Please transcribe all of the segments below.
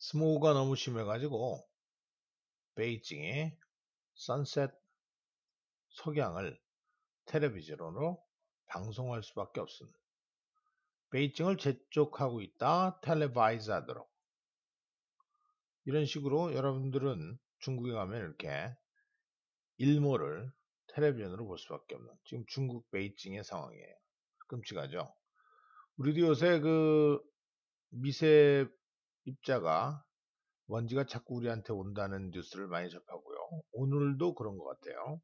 스모그가 너무 심해가지고 베이징의 선셋 석양을 텔레비전으로 방송할 수밖에 없습니다. 베이징을 재촉하고 있다 텔레바이즈 하도록 이런 식으로 여러분들은 중국에 가면 이렇게 일몰을 텔레비전으로 볼 수밖에 없는 지금 중국 베이징의 상황이에요. 끔찍하죠. 우리도 요새 그 미세 입자가 먼지가 자꾸 우리한테 온다는 뉴스를 많이 접하고요. 오늘도 그런 것 같아요.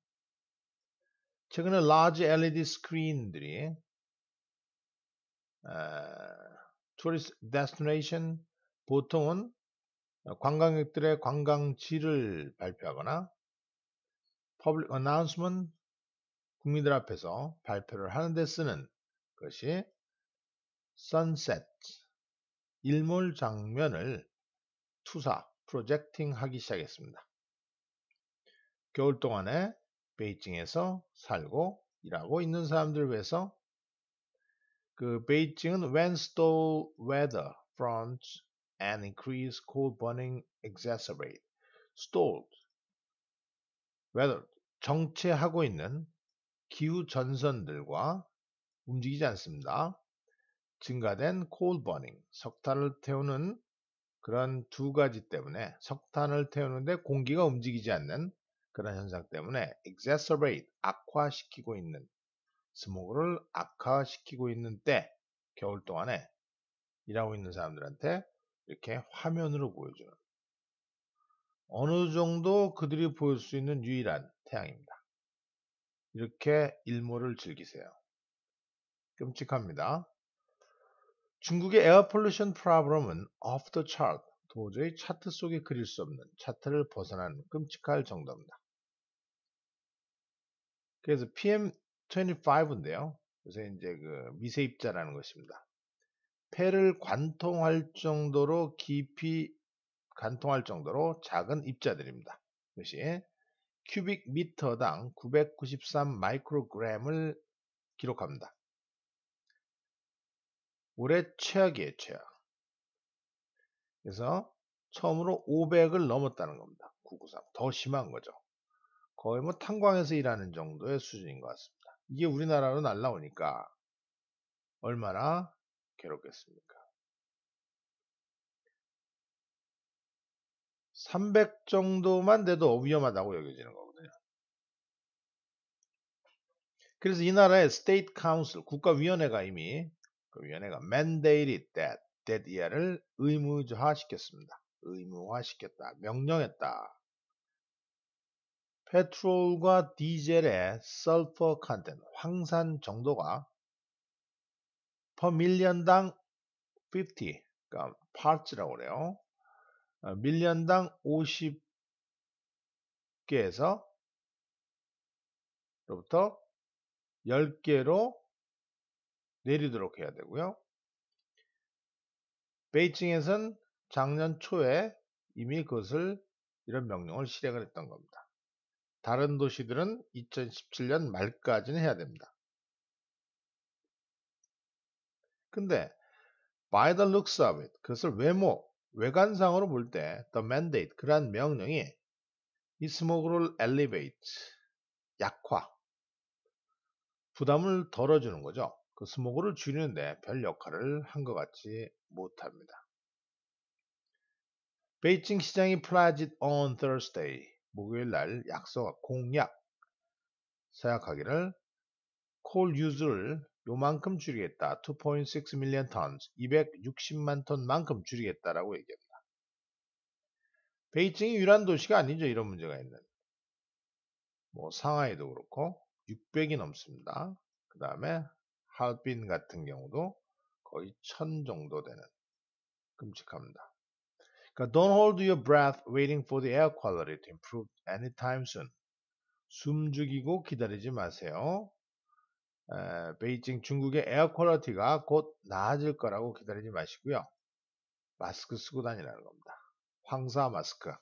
최근에 large LED 스크린들이 아, tourist destination 보통은 관광객들의 관광지를 발표하거나 public announcement 국민들 앞에서 발표를 하는데 쓰는 것이 sunset 일몰 장면을 투사, 프로젝팅 하기 시작했습니다. 겨울 동안에 베이징에서 살고 일하고 있는 사람들 위해서 그 베이징은 when stall weather fronts and increase coal burning exacerbate stalled weather 정체하고 있는 기후 전선들과 움직이지 않습니다. 증가된 coal burning, 석탄을 태우는 그런 두 가지 때문에 석탄을 태우는데 공기가 움직이지 않는 그런 현상 때문에 exacerbate, 악화시키고 있는 스모그를 악화시키고 있는 때 겨울 동안에 일하고 있는 사람들한테 이렇게 화면으로 보여주는 어느 정도 그들이 보일 수 있는 유일한 태양입니다. 이렇게 일몰을 즐기세요. 끔찍합니다. 중국의 에어 폴루션 프라브럼은 off the chart, 도저히 차트 속에 그릴 수 없는 차트를 벗어난 끔찍할 정도입니다. 그래서 PM25인데요. 요새 이제 그 미세입자라는 것입니다. 폐를 관통할 정도로 깊이 관통할 정도로 작은 입자들입니다. 이것이 그 큐빅 미터당 993 마이크로그램을 기록합니다. 올해 최악이에요, 최악. 그래서 처음으로 500을 넘었다는 겁니다. 993. 더 심한 거죠. 거의 뭐 탄광에서 일하는 정도의 수준인 것 같습니다. 이게 우리나라로 날라오니까 얼마나 괴롭겠습니까? 300 정도만 돼도 위험하다고 여겨지는 거거든요. 그래서 이 나라의 스테이트 카운슬 국가위원회가 이미 그 위원회가 mandated that, that 이하를 의무화 시켰습니다. 의무화 시켰다. 명령했다. 페트롤과 디젤의 설퍼 컨텐, 황산 정도가 per 밀리언당 50, 그러니까 parts라고 그래요. 밀리언당 어, 50개에서 로부터 10개로 내리도록 해야 되고요. 베이징에선 작년 초에 이미 그것을 이런 명령을 실행을 했던 겁니다. 다른 도시들은 2017년 말까지는 해야 됩니다. 근데 by the looks of it 그것을 외모, 외관상으로 볼 때 the mandate 그러한 명령이 이 스모그를 엘리베이트 약화 부담을 덜어주는 거죠. 그 스모그를 줄이는데 별 역할을 한 것 같지 못합니다. 베이징 시장이 플라짓 on Thursday 목요일 날 약속 공약 사약하기를 콜 유즈를 요만큼 줄이겠다 2.6 밀리언 톤 260만 톤만큼 줄이겠다라고 얘기합니다. 베이징이 유일 도시가 아니죠 이런 문제가 있는 뭐 상하이도 그렇고 600이 넘습니다. 그 다음에 하얼빈 같은 경우도 거의 천 정도 되는 끔찍합니다. 그러니까 don't hold your breath waiting for the air quality to improve anytime soon. 숨 죽이고 기다리지 마세요. 에, 베이징 중국의 에어 퀄리티가 곧 나아질 거라고 기다리지 마시고요. 마스크 쓰고 다니라는 겁니다. 황사 마스크.